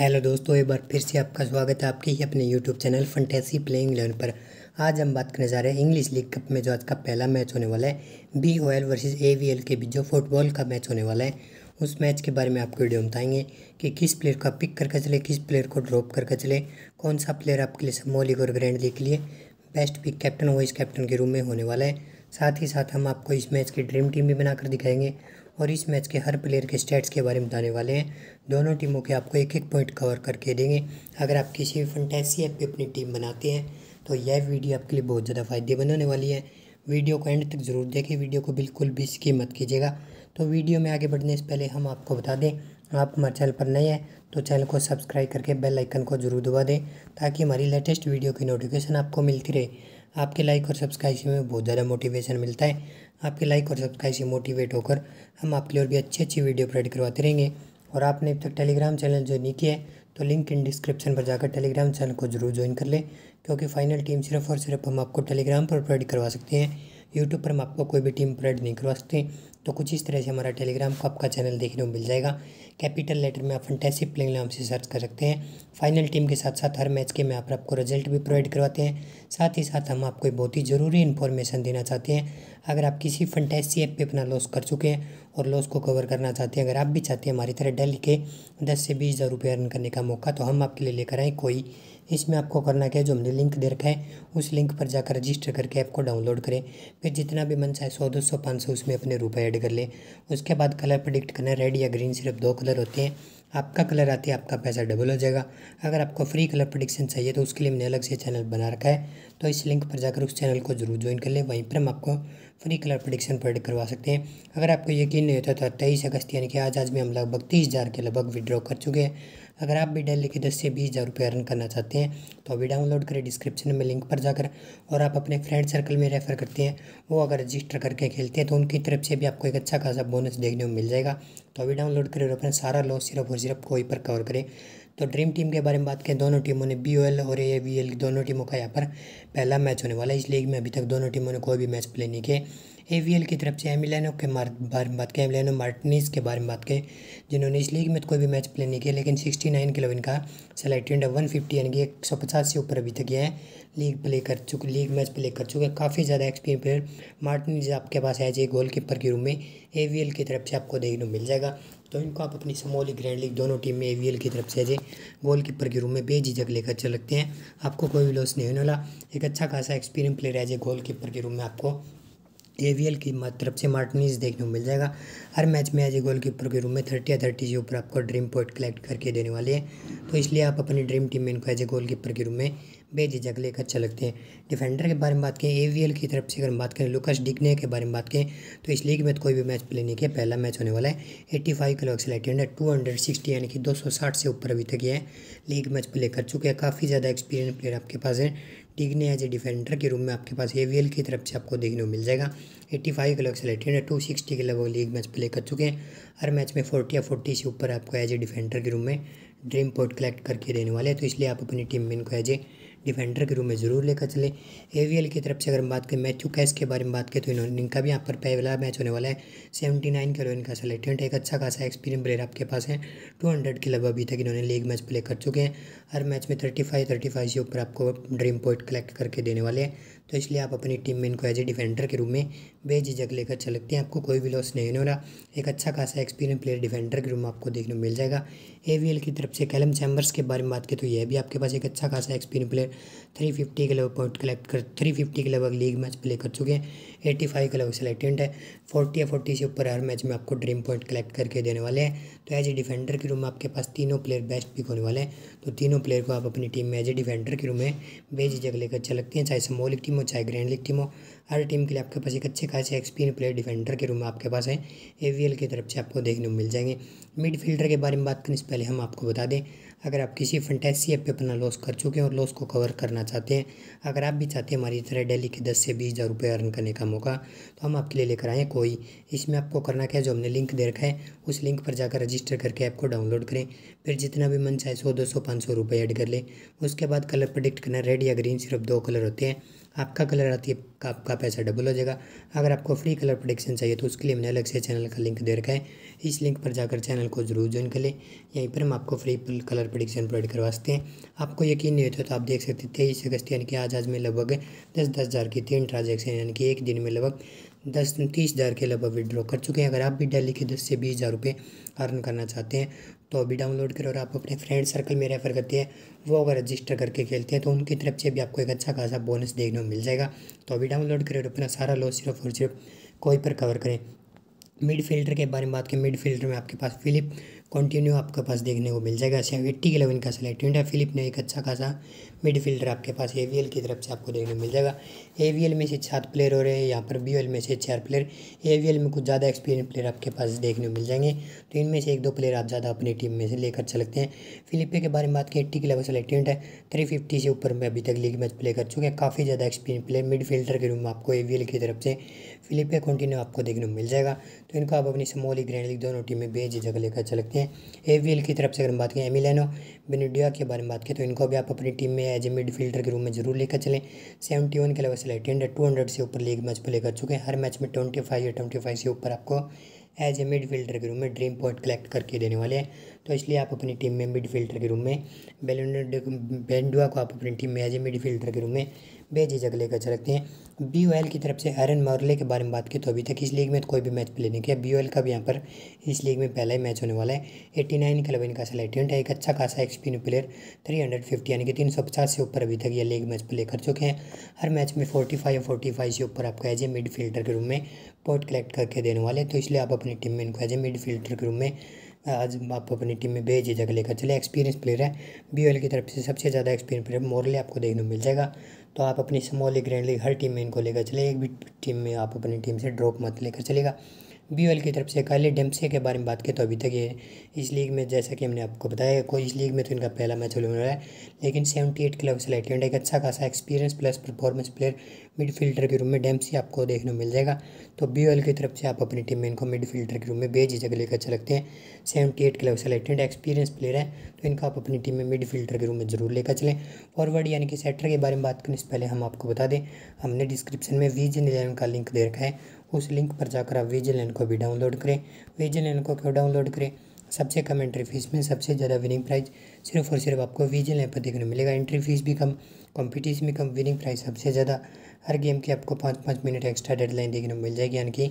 hello दोस्तों एक बार फिर से आपका स्वागत है आपके ही अपने YouTube channel fantasy playing eleven पर आज हम बात करने जा रहे हैं इंग्लिश लीग कप में जो आज का पहला मैच होने वाला है B O L versus A V L के बीच जो फुटबॉल का मैच होने वाला है उस मैच के बारे में आपको वीडियो बताएंगे कि किस प्लेयर को पिक करके चले किस प्लेयर को ड्रॉप करके चले कौन सा प्लेयर आपके लिए समूह लीग और ग्रैंड लीग के लिए best pick captain vice captain के रूम में होने वाला है साथ ही साथ हम आपको इस मैच की ड्रीम टीम भी बनाकर दिखाएंगे और इस मैच के हर प्लेयर के स्टेट्स के बारे में बताने वाले हैं दोनों टीमों के आपको एक एक पॉइंट कवर करके देंगे अगर आप किसी फंटेसी ऐप पर अपनी टीम बनाते हैं तो यह वीडियो आपके लिए बहुत ज़्यादा फायदेमंद होने वाली है वीडियो को एंड तक ज़रूर देखें वीडियो को बिल्कुल भी इसकी मत कीजिएगा तो वीडियो में आगे बढ़ने से पहले हम आपको बता दें आप हमारे चैनल पर नए हैं तो चैनल को सब्सक्राइब करके बेल आइकन को जरूर दबा दें ताकि हमारी लेटेस्ट वीडियो की नोटिफिकेशन आपको मिलती रहे आपके लाइक और सब्सक्राइब से हमें बहुत ज़्यादा मोटिवेशन मिलता है आपके लाइक और सब्सक्राइब से मोटिवेट होकर हम आपके लिए और भी अच्छी अच्छी वीडियो प्रोवाइड करवाते रहेंगे और आपने अब तक टेलीग्राम चैनल जो नहीं किया है तो लिंक इन डिस्क्रिप्शन पर जाकर टेलीग्राम चैनल को जरूर ज्वाइन कर लें क्योंकि फाइनल टीम सिर्फ और सिर्फ हम आपको टेलीग्राम पर प्रोवाइड करवा सकते हैं यूट्यूब पर हम आपको कोई भी टीम प्रोवाइड नहीं करवा सकते तो कुछ इस तरह से हमारा टेलीग्राम कप का चैनल देखने को मिल जाएगा कैपिटल लेटर में आप फंटेसी प्लेंग नाम से सर्च कर सकते हैं फाइनल टीम के साथ साथ हर मैच के में आप आपको रिजल्ट भी प्रोवाइड करवाते हैं साथ ही साथ हम आपको बहुत ही ज़रूरी इन्फॉर्मेशन देना चाहते हैं अगर आप किसी फंटेसी ऐप पर अपना लॉस कर चुके हैं और लॉस को कवर करना चाहते हैं अगर आप भी चाहते हैं हमारी तरह डेली के दस से बीस हज़ार रुपये अर्न करने का मौका तो हम आपके लिए लेकर आएँ कोई इसमें आपको करना क्या है जो हमने लिंक दे रखा है उस लिंक पर जाकर रजिस्टर करके ऐप को डाउनलोड करें फिर जितना भी मन चाहे सौ दो सौ पाँच सौ उसमें अपने रुपये ऐड कर लें उसके बाद कलर प्रडिक्ट करना रेड या ग्रीन सिर्फ दो कलर होते हैं आपका कलर आते हैं आपका पैसा डबल हो जाएगा अगर आपको फ्री कलर प्रडिक्शन चाहिए तो उसके लिए मैंने अलग से चैनल बना रखा है तो इस लिंक पर जाकर उस चैनल को जरूर ज्वाइन कर लें वहीं पर हम आपको फ्री कलर प्रडिक्शन पर करवा सकते हैं अगर आपको यकीन नहीं होता तो तेईस अगस्त यानी कि आज आज में हम लगभग तीस हज़ार के लगभग विड्रॉ कर चुके हैं अगर आप भी डेली के दस से बीस हज़ार रुपये अर्न करना चाहते हैं तो अभी डाउनलोड करें डिस्क्रिप्शन में लिंक पर जाकर और आप अपने फ्रेंड सर्कल में रेफ़र करते हैं वो अगर रजिस्टर करके खेलते हैं तो उनकी तरफ से भी आपको एक अच्छा खासा बोनस देखने को मिल जाएगा तो अभी डाउनलोड करें और अपना सारा लॉस सिर्फ और सिर्फ कोई पर कवर करें तो ड्रीम टीम के बारे में बात करें दोनों टीमों ने बी और ए वी दोनों टीमों का यहाँ पर पहला मैच होने वाला है इस लीग में अभी तक दोनों टीमों ने कोई भी मैच प्ले नहीं किए ए की तरफ से एमिलेनो के बारे में बात करें एमिलेनो मार्टिनीस के बारे में बात करें जिन्होंने इस लीग में तो कोई भी मैच प्ले नहीं किया लेकिन सिक्सटी नाइन किलो इनका सेलेक्ट इंडा वन फिफ्टी यानी कि एक सौ पचास से ऊपर अभी तक है लीग प्ले कर चुके लीग मैच प्ले कर चुके काफ़ी ज़्यादा एक्सपीरियंस प्लेयर मार्टिनीज आपके पास है जी गोल कीपर के रूम में ए की तरफ से आपको देखने को मिल जाएगा तो इनको आप अपनी समोली ग्रैंड लीग दोनों टीम में ए की तरफ से गोल कीपर के रूम में बेझिझक लेकर चल सकते हैं आपको कोई भी लॉस नहीं होने वाला एक अच्छा खासा एक्सपीरियंस प्लेयर है जे गोल कीपर के रूम में आपको एवियल की तरफ से मार्टिनीज देखने को मिल जाएगा हर मैच में एज ए गोल कीपर के रूम में थर्टी या थर्टी से ऊपर आपको ड्रीम पॉइंट कलेक्ट करके देने वाले हैं तो इसलिए आप अपनी ड्रीम टीम में इनको एज ए गोल कीपर के रूम में बेझिझक लेकर लगते हैं डिफेंडर के बारे में बात करें एवीएल की तरफ से अगर हम बात करें लुकस डिग्ने के बारे में बात करें तो इस लीग में तो कोई भी मैच प्ले नहीं किया पहला मैच होने वाला है एट्टी फाइव किलो एक्सलेटेड है टू हंड्रेड सिक्सटी यानी कि दो सौ साठ से ऊपर अभी तक ये है लीग मैच प्ले कर चुके हैं काफ़ी ज़्यादा एक्सपीरियंस प्लेयर आपके पास है डिग्ने एज ए डिफेंडर के रूम में आपके पास ए की तरफ से आपको देखने को मिल जाएगा एट्टी फाइव किलो एक्सलेटेड है टू सिक्सटी के लगभग लीग मैच प्ले कर चुके हैं हर मैच में फोर्टी या फोर्टी से ऊपर आपको एज ए डिफेंडर के रूम में ड्रीम पॉइंट कलेक्ट करके देने वाले हैं तो इसलिए आप अपनी टीम में इनको एज ए डिफेंडर के रूप में ज़रूर लेकर चले ए की तरफ से अगर हम बात करें मैथ्यू कैस के बारे में बात करें तो इन्होंने इनका भी यहाँ पर पहला मैच होने वाला है सेवेंटी नाइन का इनका सेलेक्टेंट एक अच्छा खासा एक्सपीरियंस प्लेयर आपके पास है टू हंड्रेड के लगभग अभी तक इन्होंने लीग मैच प्ले कर चुके हैं हर मैच में थर्टी फाइव थर्टी फाइव से ऊपर आपको ड्रीम पॉइंट कलेक्ट करके देने वाले हैं तो इसलिए आप अपनी टीम में इनको एज ए डिफेंडर के रूप में बेझिझक लेकर चल सकते हैं आपको कोई भी लॉस नहीं हो रहा एक अच्छा खासा एक्सपीरियंस प्लेयर डिफेंडर के रूप में आपको देखने को मिल जाएगा ए की तरफ से कैलम चैम्बर्स के बारे में बात करें तो यह भी आपके पास एक अच्छा खासा एक्सपीरियंस प्लेयर थ्री फिफ्टी के लगभग पॉइंट कलेक्ट कर थ्री फिफ्टी के लगभग लीग मैच प्ले कर चुके हैं एट्टी फाइव के लगभग सेलेक्टेंट है फोर्टी या फोर्टी से ऊपर हर मैच में आपको ड्रीम पॉइंट कलेक्ट करके देने वाले हैं तो एज ए डिफेंडर के रूप में आपके पास तीनों प्लेयर बेस्ट पिक होने वाले हैं तो तीनों प्लेयर को आप अपनी टीम में एज ए डिफेंडर के रूप में बेझिझक लेकर चल सकते हैं चाहे स्मॉल टीम हो चाहे ग्रैंड लीग टीम हो हर टीम के लिए आपके पास एक अच्छे खासे एक्सपीरियंस प्लेयर डिफेंडर के रूम में आपके पास है ए की तरफ से आपको देखने को मिल जाएंगे मिडफील्डर के बारे में बात करने से पहले हम आपको बता दें अगर आप किसी फंटेसी ऐप पे अपना लॉस कर चुके हैं और लॉस को कवर करना चाहते हैं अगर आप भी चाहते हैं हमारी तरह डेली के दस से बीस हज़ार रुपये अर्न करने का मौका तो हम आपके लिए लेकर आएँ कोई इसमें आपको करना क्या है जो हमने लिंक दे रखा है उस लिंक पर जाकर रजिस्टर करके ऐप को डाउनलोड करें फिर जितना भी मन चाहे सौ दो सौ पाँच सौ रुपये ऐड कर लें उसके बाद कलर प्रडिक्ट करना रेड या ग्रीन सिर्फ दो कलर होते हैं आपका कलर आती है आपका पैसा डबल हो जाएगा अगर आपको फ्री कलर प्रोडिक्शन चाहिए तो उसके लिए मैंने अलग से चैनल का लिंक दे रखा है इस लिंक पर जाकर चैनल को जरूर ज्वाइन कर लें यहीं पर हम आपको फ्री कलर प्रोडिक्शन प्रोवाइड करवा सकते हैं आपको यकीन नहीं होता तो आप देख सकते तेईस अगस्त यानी कि आज आज में लगभग दस दस हज़ार की तीन ट्रांजेक्शन यानी कि एक दिन में लगभग दस तीस हज़ार के लगभग विड्रॉ कर चुके हैं अगर आप भी डेली के दस से बीस हज़ार रुपये अर्न करना चाहते हैं तो अभी डाउनलोड करें और आप अपने फ्रेंड सर्कल में रेफ़र करते हैं वो अगर रजिस्टर करके खेलते हैं तो उनकी तरफ से भी आपको एक अच्छा खासा बोनस देखने को मिल जाएगा तो अभी डाउनलोड करें और अपना सारा लॉस सिर्फ और सिर्फ कोई पर कवर करें मिड फील्डर के बारे में बात करें मिड फील्डर में आपके पास फिलिप कंटिन्यू आपके पास देखने को मिल जाएगा एट्टी इलेवन का सिलेक्ट है फिलिप ने एक अच्छा खासा मिड फील्डर आपके पास ए की तरफ से आपको देखने को मिल जाएगा ए में से सात प्लेयर हो रहे हैं यहाँ पर बी में से चार प्लेयर ए में कुछ ज़्यादा एक्सपीरियंस प्लेयर आपके पास देखने को मिल जाएंगे तो इनमें से एक दो प्लेयर आप ज़्यादा अपनी टीम में से लेकर चलते हैं फिलिपे के बारे में बात करें एट्टी के सेलेक्ट सेलेक्टेड है थ्री फिफ्टी से ऊपर में अभी तक लीग मैच प्ले कर चुके हैं काफ़ी ज़्यादा एक्सपीरियंस प्लेयर मिड फील्डर के रूम में आपको ए की तरफ से फिलिपे कंटिन्यू आपको देखने को मिल जाएगा तो इनको आप अपनी समोली ग्रैंड लीग दोनों टीम में जगह लेकर चल सकते हैं ए वी एल की तरफ से अगर हम बात करें एमिलेनो बेनिडिया के बारे में बात करें तो इनको भी आप अपनी टीम में एज ए मिड फील्डर के रूम में जरूर लेकर चलें सेवेंटी वन के अलावा से हंड्रेड टू हंड्रेड से ऊपर लीग मैच पर लेकर चुके हैं हर मैच में ट्वेंटी फाइव या ट्वेंटी फाइव से ऊपर आपको एज ए मिड फील्डर के रूम में ड्रीम पॉइंट कलेक्ट करके देने वाले हैं तो इसलिए आप अपनी टीम में मिड फील्डर के रूम में बेलोनेड बेंडुआ को आप अपनी टीम में एज ए मिड फील्डर के रूम में बेझिझक लेकर चल रखते हैं बी ओ एल की तरफ से एरन मॉरले के बारे में बात की तो अभी तक इस लीग में तो कोई भी मैच प्ले नहीं किया बी ओ एल का भी यहाँ पर इस लीग में पहला ही मैच होने वाला है एट्टी नाइन क्लब इनका सेलेक्टेंट है एक अच्छा खासा experience player three hundred fifty यानी कि तीन सौ पचास से ऊपर अभी तक ये लीग मैच प्ले कर चुके हैं हर मैच में फोर्टी फाइव फोर्टी फाइव से ऊपर आपको एज ए मिड फील्डर के रूम में पॉइंट कलेक्ट करके देने वाले तो इसलिए आप अपनी टीम में इनको एज ए मिड फील्डर के रूम में आज आप अपनी टीम में जगह लेकर चले एक्सपीरियंस प्लेयर है बी की तरफ से सबसे ज़्यादा एक्सपीरियंस प्लेयर मोरले आपको देखने को मिल जाएगा तो आप अपनी स्मॉल लीग ग्रैंड लीग हर टीम में इनको लेकर चले एक भी टीम में आप अपनी टीम से ड्रॉप मत लेकर चलेगा बी की तरफ से काले डेम्पसे के बारे में बात करें तो अभी तक ये इस लीग में जैसा कि हमने आपको बताया कोई इस लीग में तो इनका पहला मैच होने वाला है लेकिन सेवेंटी एट क्लब सेलेक्ट एक अच्छा खासा experience plus performance player midfielder के रूम में डेम्पसी आपको देखने को मिल जाएगा तो बी की तरफ से आप अपनी टीम में इनको मिडफील्डर के रूम में भेज जगह लेकर अच्छा लगते हैं seventy eight club select experience player है तो इनको आप अपनी टीम में मिडफील्डर के रूम में ज़रूर लेकर चलें फॉरवर्ड यानी कि सेटर के बारे में बात करने से पहले हम आपको बता दें हमने डिस्क्रिप्शन में वीजन इलेवन का लिंक दे रखा है उस लिंक पर जाकर आप विजिलेंट को भी डाउनलोड करें विजिलेंट को क्यों डाउनलोड करें सबसे कम एंट्री फीस में सबसे ज़्यादा विनिंग प्राइस सिर्फ और सिर्फ आपको विजिल ऐप पर देखने मिलेगा एंट्री फीस भी कम कॉम्पिटिशन भी कम विनिंग प्राइस सबसे ज़्यादा हर गेम की आपको पाँच पाँच मिनट एक्स्ट्रा डेडलाइन देखने को मिल जाएगी यानी कि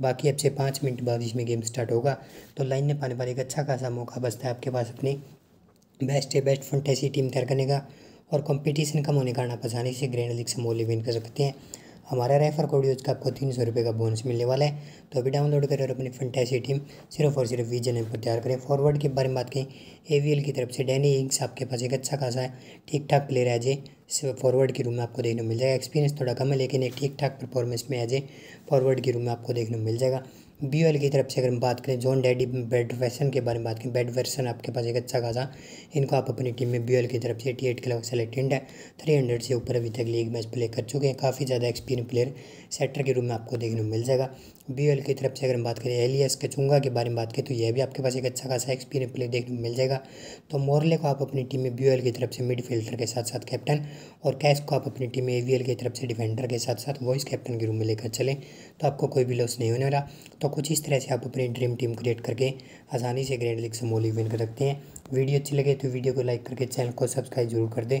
बाकी अब से पाँच मिनट बाद इसमें गेम स्टार्ट होगा तो लाइन में पाने वाले एक अच्छा खासा मौका बचता है आपके पास अपनी बेस्ट है बेस्ट फंटेसी टीम तैयार करने का और कंपटीशन कम होने का कारण आप आसानी से ग्रैंड लीग से मोली विन कर सकते हैं हमारा रेफर कोड यूज का आपको तीन सौ रुपये का बोनस मिलने वाला है तो अभी डाउनलोड करें और अपनी फंटेसी टीम सिर्फ और सिर्फ विजन एम पर तैयार करें फॉरवर्ड के बारे में बात करें ए की तरफ से डैनी इंग्स आपके पास एक अच्छा खासा है ठीक ठाक प्लेयर है जे फॉरवर्ड की रूम में आपको देखने को मिल जाएगा एक्सपीरियंस थोड़ा कम है लेकिन एक ठीक ठाक परफॉर्मेंस में है जे फॉरवर्ड के रूम में आपको देखने को मिल जाएगा बी की तरफ से अगर हम बात करें जॉन डैडी बेड वर्सन के बारे में बात करें बेड वर्सन आपके पास एक अच्छा खासा इनको आप अपनी टीम में बी की तरफ से एटी एट के लगभग सेलेक्टेड है थ्री हंड्रेड से ऊपर अभी तक लीग मैच प्ले कर चुके हैं काफ़ी ज़्यादा एक्सपीरियंस प्लेयर सेटर के रूप में आपको देखने को मिल जाएगा बी एल की तरफ से अगर हम बात करें एल एस e कचुंगा के बारे में बात करें तो यह भी आपके पास एक अच्छा खासा एक्सपीरियंस प्ले देखने को मिल जाएगा तो मोरले को आप अपनी टीम में बी एल की तरफ से मिडफील्डर के साथ साथ कैप्टन और कैश को आप अपनी टीम में ए वी एल की तरफ से डिफेंडर के साथ साथ वॉइस कैप्टन के रूप में लेकर चलें तो आपको कोई भी लॉस नहीं होने वाला तो कुछ इस तरह से आप अपनी ड्रीम टीम क्रिएट करके आसानी से ग्रैंड लीग से मोली विन कर सकते हैं वीडियो अच्छी लगे तो वीडियो को लाइक करके चैनल को सब्सक्राइब जरूर कर दें